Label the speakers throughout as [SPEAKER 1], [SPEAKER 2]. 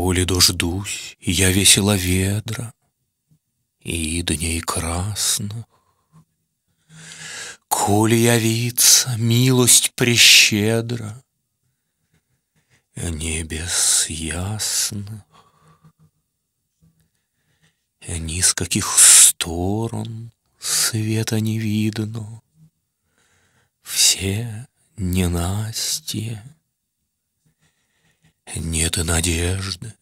[SPEAKER 1] коли дождусь, я весело ведра и дней красных. Коли явится милость прещедра небес ясных, ни с каких сторон света не видно, все ненастья нет надежды,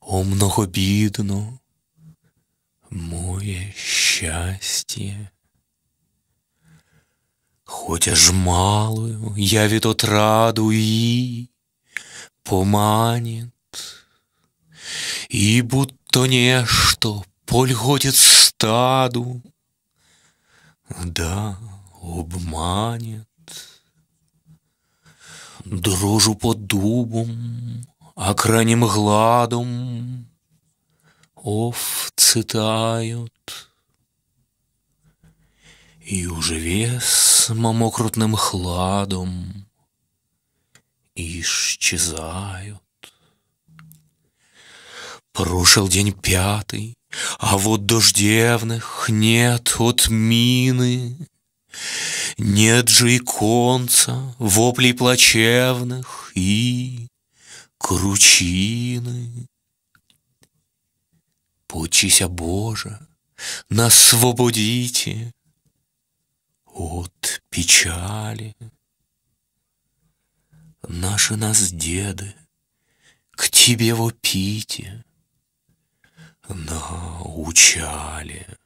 [SPEAKER 1] о, многобидно, мое счастье. Хоть аж малую явит отраду и поманит, И будто нечто польготит стаду, да обманет. Дрожу под дубом, а крайним гладом овцы И уже вес мокрутным хладом исчезают. прошел день пятый, а вот дождевных нет от мины. Нет же и конца воплей плачевных и кручины. Почися Боже, нас свободите от печали. Наши нас деды, к тебе вопите, научали.